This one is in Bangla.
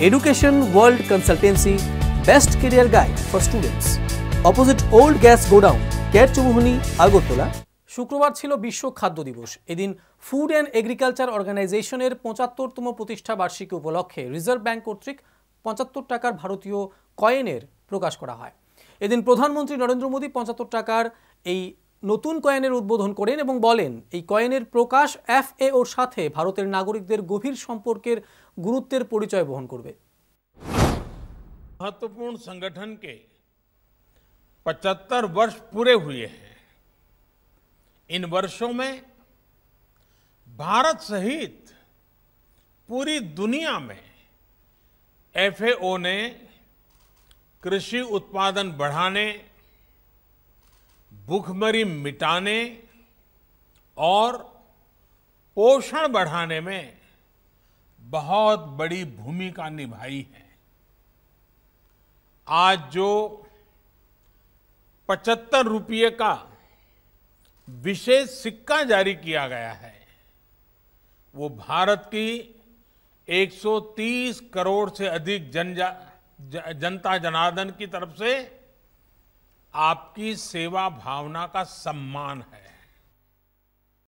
Education World Consultancy Best Career Guide for Students Opposite Old Gas Down, Care Chumuhuni Agotola শুক্রবার ছিল বিশ্ব খাদ্য দিবস এদিন ফুড অ্যান্ড এগ্রিকালচার অর্গানাইজেশনের পঁচাত্তরতম প্রতিষ্ঠা বার্ষিকী উপলক্ষে রিজার্ভ ব্যাংক কর্তৃক পঁচাত্তর টাকার ভারতীয় কয়েনের প্রকাশ করা হয় এদিন প্রধানমন্ত্রী নরেন্দ্র মোদী পঁচাত্তর টাকার এই নতুন কয়েনের উদ্বোধন করেন এবং বলেন এই কয়েনের প্রকাশ এফ ওর সাথে ভারতের নাগরিকদের গভীর সম্পর্কের গুরুত্বের পরিচয় বহন করবে महत्वपूर्ण संगठन পঁচাত্তর বর্ষ वर्ष पूरे हुए বর্ষো মে ভারত সহিত পুরি দুনিয়া মে এফ এ ও নে কৃষি উৎপাদন বড়ানে भूखमरी मिटाने और पोषण बढ़ाने में बहुत बड़ी भूमिका निभाई है आज जो पचहत्तर रुपये का विशेष सिक्का जारी किया गया है वो भारत की 130 करोड़ से अधिक जनजा जनता जनार्दन की तरफ से आपकी सेवा भावना का सम्मान है